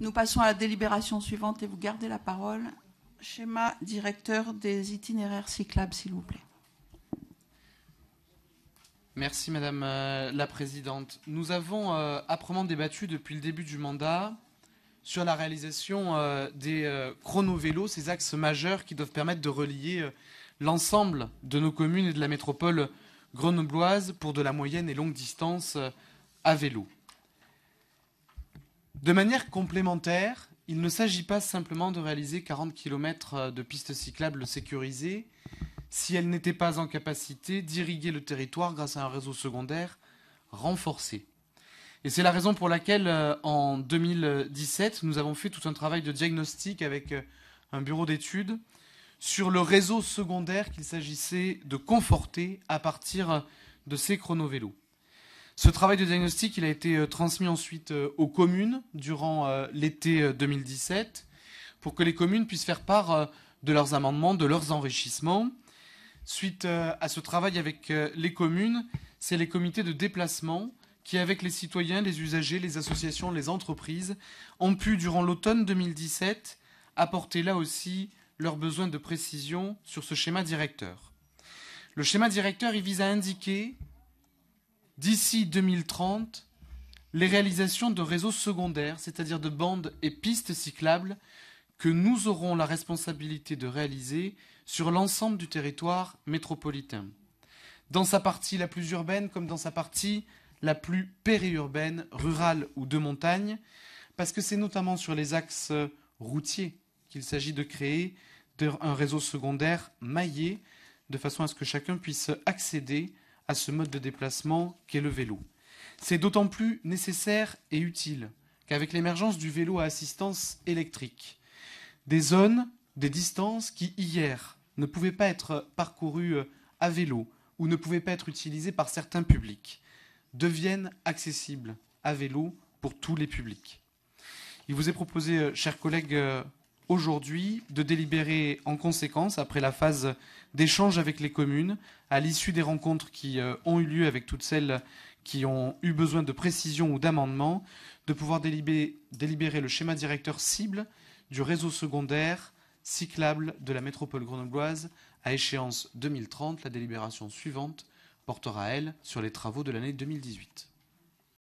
Nous passons à la délibération suivante et vous gardez la parole. Schéma directeur des itinéraires cyclables, s'il vous plaît. Merci Madame euh, la Présidente. Nous avons euh, âprement débattu depuis le début du mandat sur la réalisation euh, des chrono chronovélos, ces axes majeurs qui doivent permettre de relier l'ensemble de nos communes et de la métropole grenobloise pour de la moyenne et longue distance à vélo. De manière complémentaire, il ne s'agit pas simplement de réaliser 40 km euh, de pistes cyclables sécurisées si elles n'étaient pas en capacité d'irriguer le territoire grâce à un réseau secondaire renforcé. Et c'est la raison pour laquelle euh, en 2017, nous avons fait tout un travail de diagnostic avec euh, un bureau d'études sur le réseau secondaire qu'il s'agissait de conforter à partir de ces chronovélos. Ce travail de diagnostic, il a été euh, transmis ensuite euh, aux communes durant euh, l'été 2017 pour que les communes puissent faire part de leurs amendements, de leurs enrichissements. Suite à ce travail avec les communes, c'est les comités de déplacement qui, avec les citoyens, les usagers, les associations, les entreprises, ont pu, durant l'automne 2017, apporter là aussi leurs besoins de précision sur ce schéma directeur. Le schéma directeur, il vise à indiquer d'ici 2030, les réalisations de réseaux secondaires, c'est-à-dire de bandes et pistes cyclables, que nous aurons la responsabilité de réaliser sur l'ensemble du territoire métropolitain. Dans sa partie la plus urbaine comme dans sa partie la plus périurbaine, rurale ou de montagne, parce que c'est notamment sur les axes routiers qu'il s'agit de créer un réseau secondaire maillé, de façon à ce que chacun puisse accéder à ce mode de déplacement qu'est le vélo. C'est d'autant plus nécessaire et utile qu'avec l'émergence du vélo à assistance électrique, des zones, des distances qui hier ne pouvaient pas être parcourues euh, à vélo ou ne pouvaient pas être utilisées par certains publics, deviennent accessibles à vélo pour tous les publics. Il vous est proposé, euh, chers collègues, euh, aujourd'hui de délibérer en conséquence, après la phase d'échange avec les communes, à l'issue des rencontres qui euh, ont eu lieu avec toutes celles qui ont eu besoin de précisions ou d'amendements, de pouvoir délibérer, délibérer le schéma directeur cible du réseau secondaire cyclable de la métropole grenobloise à échéance 2030. La délibération suivante portera, elle, sur les travaux de l'année 2018.